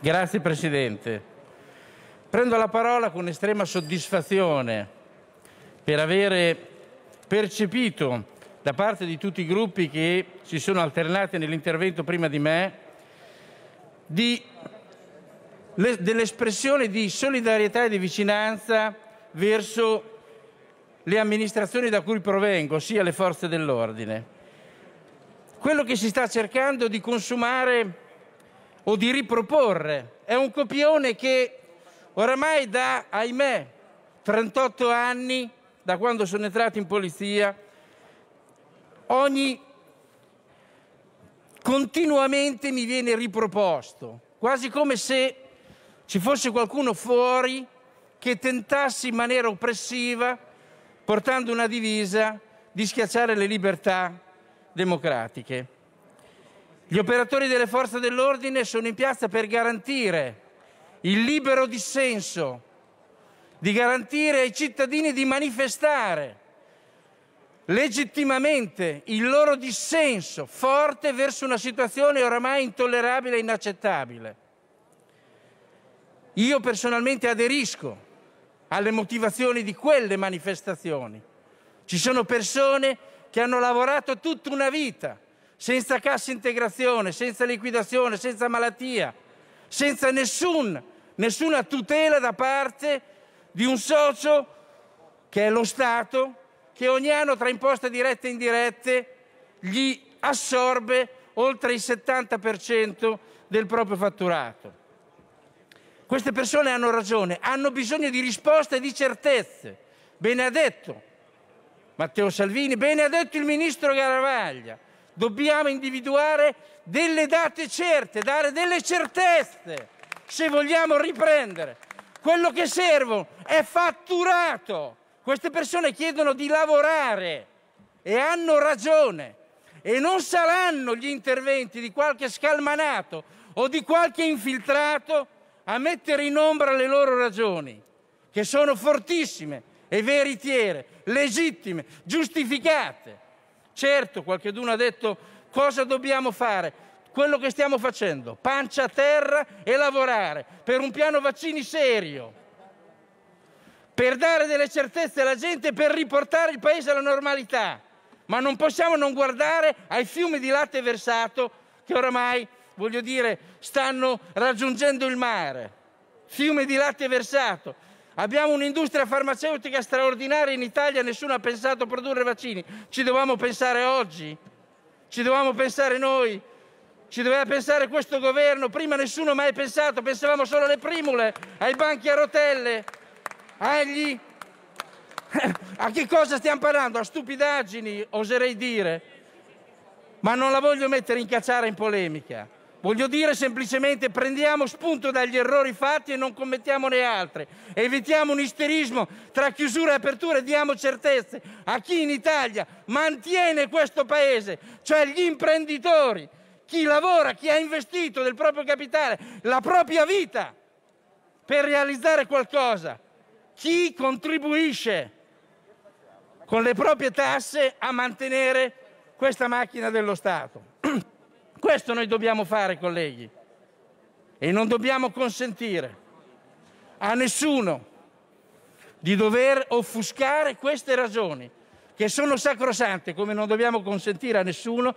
Grazie Presidente. Prendo la parola con estrema soddisfazione per avere percepito da parte di tutti i gruppi che si sono alternati nell'intervento prima di me dell'espressione di solidarietà e di vicinanza verso le amministrazioni da cui provengo, ossia le forze dell'ordine. Quello che si sta cercando di consumare o di riproporre. È un copione che oramai da, ahimè, 38 anni, da quando sono entrato in polizia, ogni continuamente mi viene riproposto, quasi come se ci fosse qualcuno fuori che tentasse in maniera oppressiva, portando una divisa, di schiacciare le libertà democratiche. Gli operatori delle forze dell'ordine sono in piazza per garantire il libero dissenso, di garantire ai cittadini di manifestare legittimamente il loro dissenso forte verso una situazione oramai intollerabile e inaccettabile. Io personalmente aderisco alle motivazioni di quelle manifestazioni. Ci sono persone che hanno lavorato tutta una vita senza cassa integrazione, senza liquidazione, senza malattia, senza nessun, nessuna tutela da parte di un socio che è lo Stato, che ogni anno tra imposte dirette e indirette gli assorbe oltre il 70% del proprio fatturato. Queste persone hanno ragione, hanno bisogno di risposte e di certezze. Bene ha detto Matteo Salvini, bene ha detto il ministro Garavaglia, dobbiamo individuare delle date certe, dare delle certezze se vogliamo riprendere. Quello che servono è fatturato. Queste persone chiedono di lavorare e hanno ragione e non saranno gli interventi di qualche scalmanato o di qualche infiltrato a mettere in ombra le loro ragioni, che sono fortissime e veritiere, legittime, giustificate. Certo, qualcuno ha detto cosa dobbiamo fare? Quello che stiamo facendo, pancia a terra e lavorare per un piano vaccini serio, per dare delle certezze alla gente, per riportare il Paese alla normalità. Ma non possiamo non guardare ai fiumi di latte versato che oramai, voglio dire, stanno raggiungendo il mare. Fiume di latte versato, Abbiamo un'industria farmaceutica straordinaria in Italia, nessuno ha pensato a produrre vaccini. Ci dovevamo pensare oggi, ci dovevamo pensare noi, ci doveva pensare questo governo. Prima nessuno mai pensato, pensavamo solo alle primule, ai banchi a rotelle, agli... A che cosa stiamo parlando? A stupidaggini, oserei dire. Ma non la voglio mettere in cacciara in polemica. Voglio dire semplicemente prendiamo spunto dagli errori fatti e non commettiamone altri. Evitiamo un isterismo tra chiusura e apertura e diamo certezze a chi in Italia mantiene questo paese, cioè gli imprenditori, chi lavora, chi ha investito del proprio capitale, la propria vita per realizzare qualcosa, chi contribuisce con le proprie tasse a mantenere questa macchina dello Stato. Questo noi dobbiamo fare, colleghi. E non dobbiamo consentire a nessuno di dover offuscare queste ragioni, che sono sacrosante, come non dobbiamo consentire a nessuno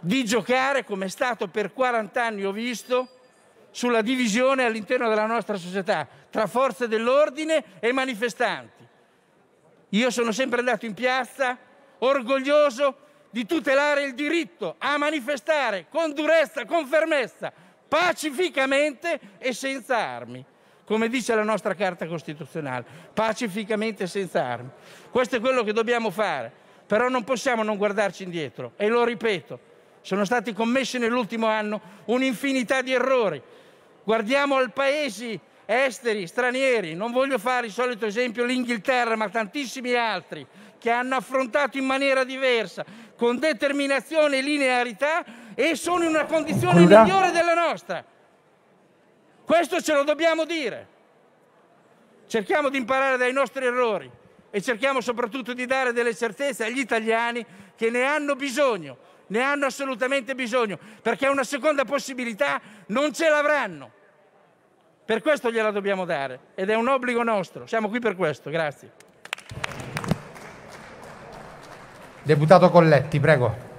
di giocare, come è stato per 40 anni ho visto, sulla divisione all'interno della nostra società, tra forze dell'ordine e manifestanti. Io sono sempre andato in piazza orgoglioso di tutelare il diritto a manifestare con durezza, con fermezza, pacificamente e senza armi, come dice la nostra Carta Costituzionale, pacificamente e senza armi. Questo è quello che dobbiamo fare, però non possiamo non guardarci indietro e lo ripeto, sono stati commessi nell'ultimo anno un'infinità di errori. Guardiamo al paese esteri, stranieri, non voglio fare il solito esempio l'Inghilterra, ma tantissimi altri che hanno affrontato in maniera diversa con determinazione e linearità e sono in una condizione migliore della nostra. Questo ce lo dobbiamo dire. Cerchiamo di imparare dai nostri errori e cerchiamo soprattutto di dare delle certezze agli italiani che ne hanno bisogno, ne hanno assolutamente bisogno, perché una seconda possibilità non ce l'avranno. Per questo gliela dobbiamo dare ed è un obbligo nostro. Siamo qui per questo. Grazie. Deputato Colletti, prego.